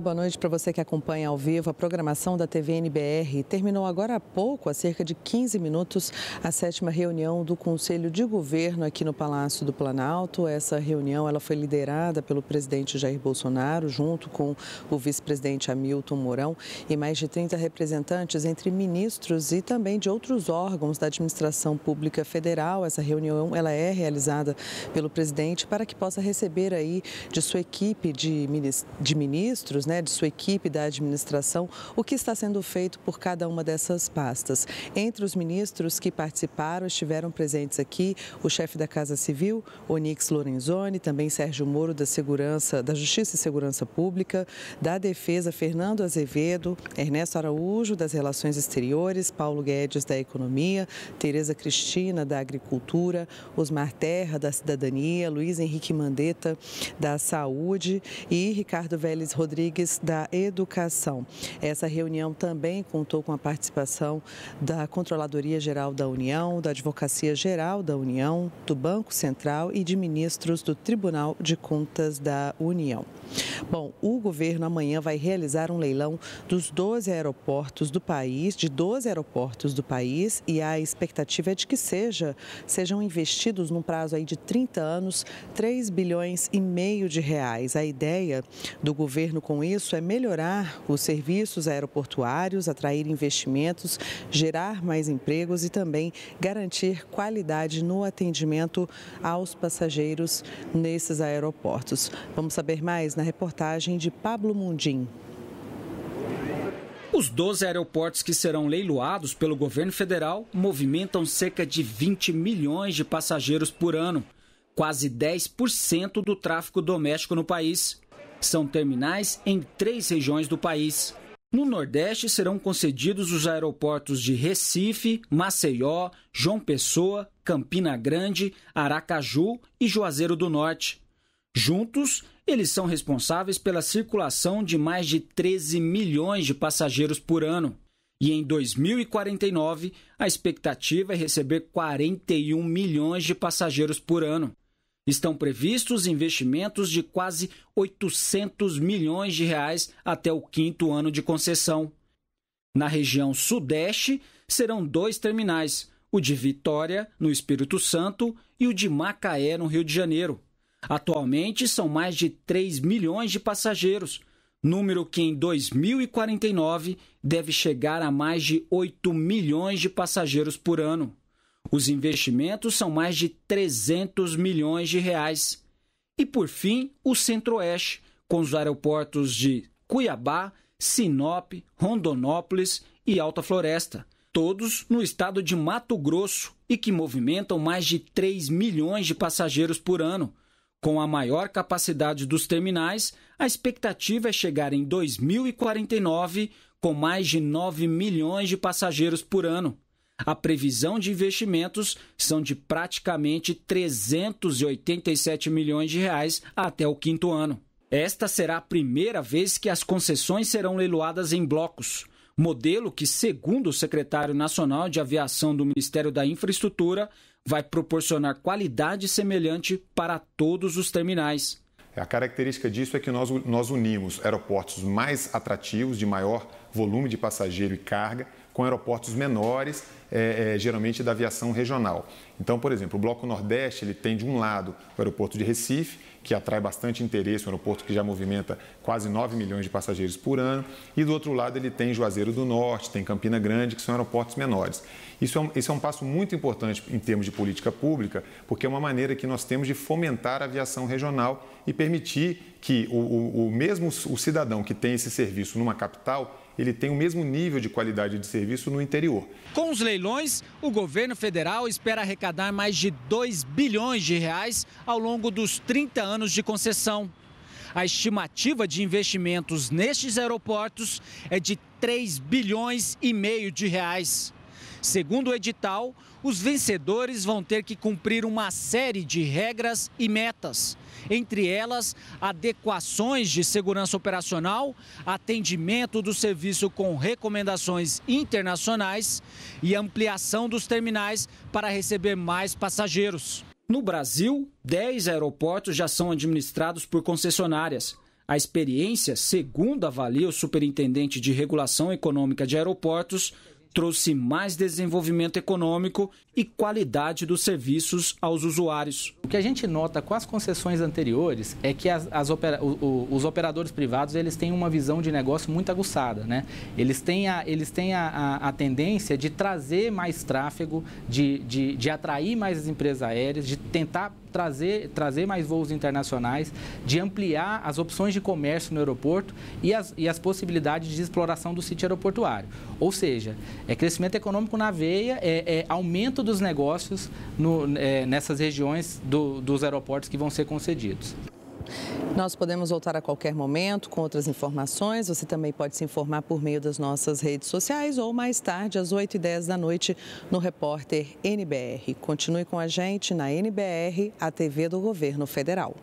boa noite para você que acompanha ao vivo a programação da TVNBR. Terminou agora há pouco, há cerca de 15 minutos, a sétima reunião do Conselho de Governo aqui no Palácio do Planalto. Essa reunião ela foi liderada pelo presidente Jair Bolsonaro, junto com o vice-presidente Hamilton Mourão e mais de 30 representantes entre ministros e também de outros órgãos da administração pública federal. Essa reunião ela é realizada pelo presidente para que possa receber aí de sua equipe de ministros né, né, de sua equipe da administração, o que está sendo feito por cada uma dessas pastas. Entre os ministros que participaram, estiveram presentes aqui o chefe da Casa Civil, Onix Lorenzoni, também Sérgio Moro da Segurança, da Justiça e Segurança Pública, da Defesa, Fernando Azevedo, Ernesto Araújo das Relações Exteriores, Paulo Guedes da Economia, Tereza Cristina da Agricultura, Osmar Terra da Cidadania, Luiz Henrique Mandetta da Saúde e Ricardo Vélez Rodrigues Rodrigues da Educação. Essa reunião também contou com a participação da Controladoria Geral da União, da Advocacia Geral da União, do Banco Central e de ministros do Tribunal de Contas da União. Bom, o governo amanhã vai realizar um leilão dos 12 aeroportos do país, de 12 aeroportos do país, e a expectativa é de que seja, sejam investidos num prazo aí de 30 anos 3 bilhões e meio de reais. A ideia do governo com isso é melhorar os serviços aeroportuários, atrair investimentos, gerar mais empregos e também garantir qualidade no atendimento aos passageiros nesses aeroportos. Vamos saber mais na reportagem reportagem de Pablo Mundim. Os 12 aeroportos que serão leiloados pelo governo federal movimentam cerca de 20 milhões de passageiros por ano, quase 10% do tráfego doméstico no país. São terminais em três regiões do país. No Nordeste serão concedidos os aeroportos de Recife, Maceió, João Pessoa, Campina Grande, Aracaju e Juazeiro do Norte. Juntos, eles são responsáveis pela circulação de mais de 13 milhões de passageiros por ano. E em 2049, a expectativa é receber 41 milhões de passageiros por ano. Estão previstos investimentos de quase 800 milhões de reais até o quinto ano de concessão. Na região Sudeste, serão dois terminais: o de Vitória, no Espírito Santo, e o de Macaé, no Rio de Janeiro. Atualmente são mais de 3 milhões de passageiros, número que em 2049 deve chegar a mais de 8 milhões de passageiros por ano. Os investimentos são mais de 300 milhões de reais. E por fim, o Centro-Oeste, com os aeroportos de Cuiabá, Sinop, Rondonópolis e Alta Floresta, todos no estado de Mato Grosso e que movimentam mais de 3 milhões de passageiros por ano com a maior capacidade dos terminais, a expectativa é chegar em 2049 com mais de 9 milhões de passageiros por ano. A previsão de investimentos são de praticamente 387 milhões de reais até o quinto ano. Esta será a primeira vez que as concessões serão leiloadas em blocos, modelo que, segundo o secretário nacional de aviação do Ministério da Infraestrutura, vai proporcionar qualidade semelhante para todos os terminais. A característica disso é que nós, nós unimos aeroportos mais atrativos, de maior volume de passageiro e carga, com aeroportos menores, é, é, geralmente da aviação regional. Então, por exemplo, o Bloco Nordeste ele tem de um lado o aeroporto de Recife, que atrai bastante interesse, um aeroporto que já movimenta quase 9 milhões de passageiros por ano, e do outro lado ele tem Juazeiro do Norte, tem Campina Grande, que são aeroportos menores. Isso é um, é um passo muito importante em termos de política pública, porque é uma maneira que nós temos de fomentar a aviação regional e permitir que o, o, o mesmo o cidadão que tem esse serviço numa capital ele tem o mesmo nível de qualidade de serviço no interior. Com os leilões, o governo federal espera arrecadar mais de 2 bilhões de reais ao longo dos 30 anos de concessão. A estimativa de investimentos nestes aeroportos é de 3 bilhões e meio de reais. Segundo o edital, os vencedores vão ter que cumprir uma série de regras e metas, entre elas adequações de segurança operacional, atendimento do serviço com recomendações internacionais e ampliação dos terminais para receber mais passageiros. No Brasil, 10 aeroportos já são administrados por concessionárias. A experiência, segundo avalia o superintendente de regulação econômica de aeroportos, trouxe mais desenvolvimento econômico e qualidade dos serviços aos usuários. O que a gente nota com as concessões anteriores é que as, as opera, o, o, os operadores privados eles têm uma visão de negócio muito aguçada. Né? Eles têm, a, eles têm a, a, a tendência de trazer mais tráfego, de, de, de atrair mais as empresas aéreas, de tentar trazer, trazer mais voos internacionais, de ampliar as opções de comércio no aeroporto e as, e as possibilidades de exploração do sítio aeroportuário. Ou seja, é crescimento econômico na veia, é, é aumento dos negócios no, é, nessas regiões do do, dos aeroportos que vão ser concedidos. Nós podemos voltar a qualquer momento com outras informações. Você também pode se informar por meio das nossas redes sociais ou mais tarde, às 8h10 da noite, no Repórter NBR. Continue com a gente na NBR, a TV do Governo Federal.